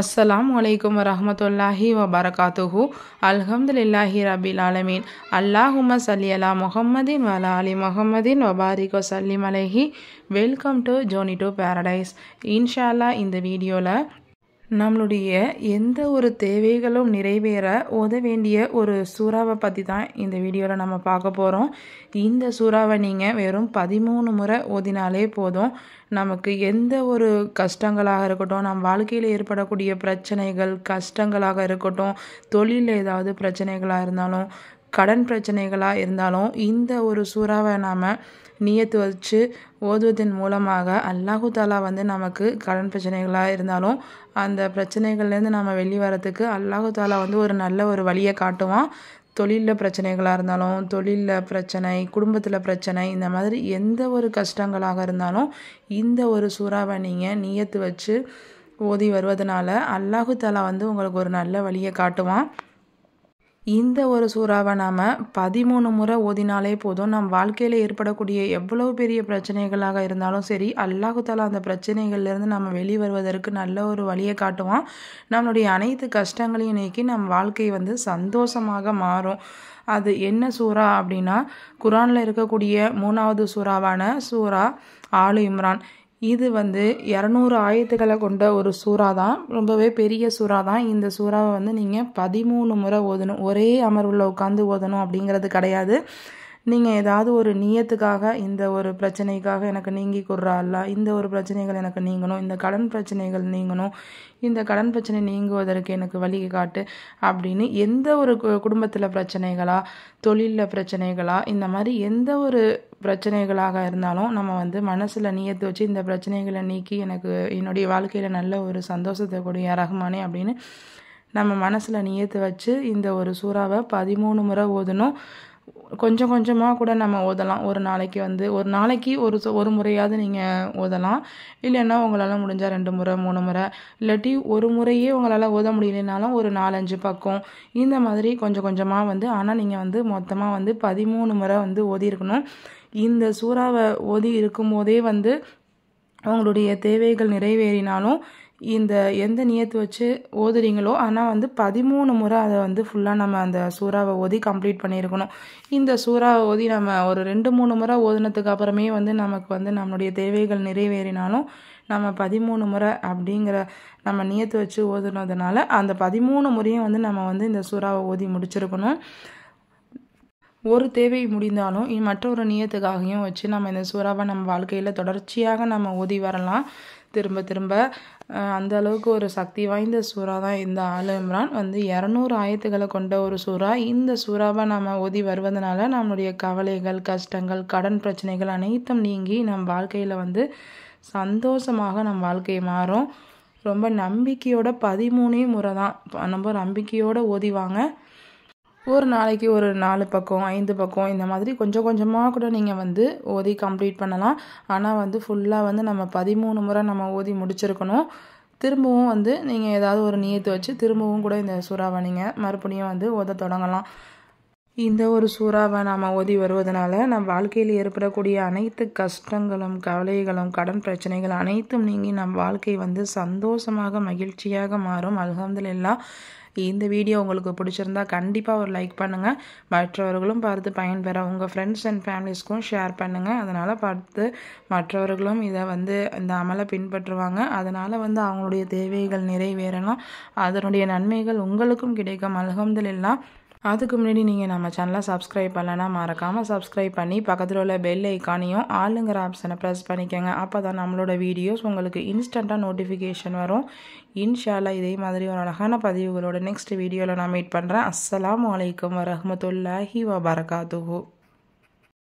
அஸ்ஸலாம் வலைக்கம் வரமத்துல்லாஹி வபரகாத்துஹு அல்ஹம்துலில்லாஹி ரபில் ஆலமீன் அல்லாஹும சல்லி அலா முகமதின் வலா அலி முகமதின் வபாரிகோ சல்லிம் அலஹி welcome to journey to paradise அல்லா இந்த வீடியோவில் நம்மளுடைய எந்த ஒரு தேவைகளும் நிறைவேற ஓத வேண்டிய ஒரு சூறாவை பற்றி தான் இந்த வீடியோவில் நம்ம பார்க்க போகிறோம் இந்த சூறாவை நீங்கள் வெறும் பதிமூணு முறை ஓதினாலே போதும் நமக்கு எந்த ஒரு கஷ்டங்களாக இருக்கட்டும் நம் வாழ்க்கையில் ஏற்படக்கூடிய பிரச்சனைகள் கஷ்டங்களாக இருக்கட்டும் தொழிலில் ஏதாவது பிரச்சனைகளாக இருந்தாலும் கடன் பிரச்சனைகளாக இருந்தாலும் இந்த ஒரு சூறாவை நாம் நீயத்து வச்சு ஓதுவதன் மூலமாக அல்லாஹு தாலா வந்து நமக்கு கடன் பிரச்சனைகளாக இருந்தாலும் அந்த பிரச்சனைகள்லேருந்து நம்ம வெளி வரத்துக்கு அல்லாஹு தாலா வந்து ஒரு நல்ல ஒரு வழியை காட்டுவான் தொழிலில் பிரச்சனைகளாக இருந்தாலும் தொழிலில் பிரச்சனை குடும்பத்தில் பிரச்சனை இந்த மாதிரி எந்த ஒரு கஷ்டங்களாக இருந்தாலும் இந்த ஒரு சூறாவை நீங்கள் நீயத்து வச்சு ஓதி வருவதனால அல்லாஹு தாலா வந்து உங்களுக்கு ஒரு நல்ல வழியை காட்டுவான் இந்த ஒரு சூறாவை நாம் பதிமூணு முறை ஓதினாலே போதும் நம் வாழ்க்கையில் ஏற்படக்கூடிய எவ்வளவு பெரிய பிரச்சனைகளாக இருந்தாலும் சரி அல்லாஹுத்தாலா அந்த பிரச்சனைகள்லேருந்து நம்ம வெளிவருவதற்கு நல்ல ஒரு வழியை காட்டுவான் நம்மளுடைய அனைத்து கஷ்டங்களையும் நீக்கி நம் வாழ்க்கை வந்து சந்தோஷமாக மாறும் அது என்ன சூறா அப்படின்னா குரானில் இருக்கக்கூடிய மூணாவது சூறாவான சூறா ஆலு இம்ரான் இது வந்து இரநூறு ஆயத்துக்களை கொண்ட ஒரு சூறா தான் ரொம்பவே பெரிய சூறா தான் இந்த சூறாவை வந்து நீங்கள் பதிமூணு முறை ஓதணும் ஒரே அமர்வில் உட்காந்து ஓதணும் அப்படிங்கிறது கிடையாது நீங்கள் ஏதாவது ஒரு நீயத்துக்காக இந்த ஒரு பிரச்சனைக்காக எனக்கு நீங்கி கொடுறாள்ல இந்த ஒரு பிரச்சனைகள் எனக்கு நீங்கணும் இந்த கடன் பிரச்சனைகள் நீங்கணும் இந்த கடன் பிரச்சனை நீங்குவதற்கு எனக்கு வழி காட்டு அப்படின்னு எந்த ஒரு குடும்பத்தில் பிரச்சனைகளா தொழிலில் பிரச்சனைகளா இந்த மாதிரி எந்த ஒரு பிரச்சனைகளாக இருந்தாலும் நம்ம வந்து மனசில் நீயத்து வச்சு இந்த பிரச்சனைகளை நீக்கி எனக்கு என்னுடைய வாழ்க்கையில் நல்ல ஒரு சந்தோஷத்தை கூடிய ரகுமானே அப்படின்னு நம்ம மனசில் நியத்து வச்சு இந்த ஒரு சூறாவை பதிமூணு முறை ஓதணும் கொஞ்சம் கொஞ்சமாக கூட நம்ம ஓதலாம் ஒரு நாளைக்கு வந்து ஒரு நாளைக்கு ஒரு ஒரு முறையாவது நீங்கள் ஓதலாம் இல்லைன்னா உங்களால் முடிஞ்சால் ரெண்டு முறை மூணு முறை இல்லாட்டி ஒரு முறையே உங்களால் ஓத முடியலனாலும் ஒரு நாலஞ்சு பக்கம் இந்த மாதிரி கொஞ்சம் கொஞ்சமாக வந்து ஆனால் நீங்கள் வந்து மொத்தமாக வந்து பதிமூணு முறை வந்து ஓதியிருக்கணும் இந்த சூறாவை ஓதி இருக்கும்போதே வந்து அவங்களுடைய தேவைகள் நிறைவேறினாலும் இந்த எந்த நியத்து வச்சு ஓதுறீங்களோ ஆனால் வந்து பதிமூணு முறை அதை வந்து ஃபுல்லாக நம்ம அந்த சூறாவை ஓதி கம்ப்ளீட் பண்ணியிருக்கணும் இந்த சூறாவை ஓதி நம்ம ஒரு ரெண்டு மூணு முறை ஓதுனதுக்கு அப்புறமே வந்து நமக்கு வந்து நம்மளுடைய தேவைகள் நிறைவேறினாலும் நம்ம பதிமூணு முறை அப்படிங்கிற நம்ம நியத்து வச்சு ஓதுனதுனால அந்த பதிமூணு முறையும் வந்து நம்ம வந்து இந்த சூறாவை ஓதி முடிச்சிருக்கணும் ஒரு தேவை முடிந்தாலும் மற்றொரு நியத்துக்காகவும் வச்சு நம்ம இந்த சூறாவை நம்ம வாழ்க்கையில் தொடர்ச்சியாக நம்ம ஓதி வரலாம் திரும்ப திரும்ப அந்த அளவுக்கு ஒரு சக்தி வாய்ந்த சூறா தான் இந்த ஆல் இம்ரான் வந்து இரநூறு ஆயத்துக்களை கொண்ட ஒரு சூறா இந்த சூறாவை நம்ம ஓதி வருவதனால நம்மளுடைய கவலைகள் கஷ்டங்கள் கடன் பிரச்சனைகள் அனைத்தும் நீங்கி நம் வாழ்க்கையில் வந்து சந்தோஷமாக நம் வாழ்க்கையை மாறும் ரொம்ப நம்பிக்கையோட பதிமூணே முறை தான் நம்ம நம்பிக்கையோடு ஓதிவாங்க ஒரு நாளைக்கு ஒரு நாலு பக்கம் ஐந்து பக்கம் இந்த மாதிரி கொஞ்சம் கொஞ்சமாக கூட நீங்கள் வந்து ஓதி கம்ப்ளீட் பண்ணலாம் ஆனால் வந்து ஃபுல்லாக வந்து நம்ம பதிமூணு முறை நம்ம ஓதி முடிச்சிருக்கணும் திரும்பவும் வந்து நீங்கள் ஏதாவது ஒரு நீயத்தை வச்சு திரும்பவும் கூட இந்த சூறாவை நீங்கள் மறுபடியும் வந்து ஓத தொடங்கலாம் இந்த ஒரு சூறாவை நாம் ஓதி வருவதனால நம் வாழ்க்கையில் ஏற்படக்கூடிய அனைத்து கஷ்டங்களும் கவலைகளும் கடன் பிரச்சனைகள் அனைத்தும் நீங்கி நம் வாழ்க்கை வந்து சந்தோஷமாக மகிழ்ச்சியாக மாறும் எல்லாம் இந்த வீடியோ உங்களுக்கு பிடிச்சிருந்தா கண்டிப்பாக ஒரு லைக் பண்ணுங்கள் மற்றவர்களும் பார்த்து பயன்பெற உங்கள் ஃப்ரெண்ட்ஸ் அண்ட் ஃபேமிலிஸ்க்கும் ஷேர் பண்ணுங்கள் அதனால் பார்த்து மற்றவர்களும் இதை வந்து இந்த அமலை பின்பற்றுவாங்க அதனால் வந்து அவங்களுடைய தேவைகள் நிறைவேறலாம் அதனுடைய நன்மைகள் உங்களுக்கும் கிடைக்கும் அலகம்துல்லா அதுக்கு முன்னாடி நீங்கள் நம்ம சேனலை சப்ஸ்கிரைப் பண்ணலைன்னா மறக்காமல் சப்ஸ்கிரைப் பண்ணி பக்கத்தில் உள்ள பெல் ஐக்கானையும் ஆளுங்கிற ஆப்ஷனை ப்ரெஸ் பண்ணிக்கோங்க அப்போ தான் நம்மளோட வீடியோஸ் உங்களுக்கு இன்ஸ்டண்ட்டாக நோட்டிஃபிகேஷன் வரும் இன்ஷால்லா இதே மாதிரி ஒரு அழகான பதிவுகளோட நெக்ஸ்ட் வீடியோவில் நான் மீட் பண்ணுறேன் அஸ்லாம் வலைக்கம் வரமத்துல்லாஹி வபரகாத்துஹூ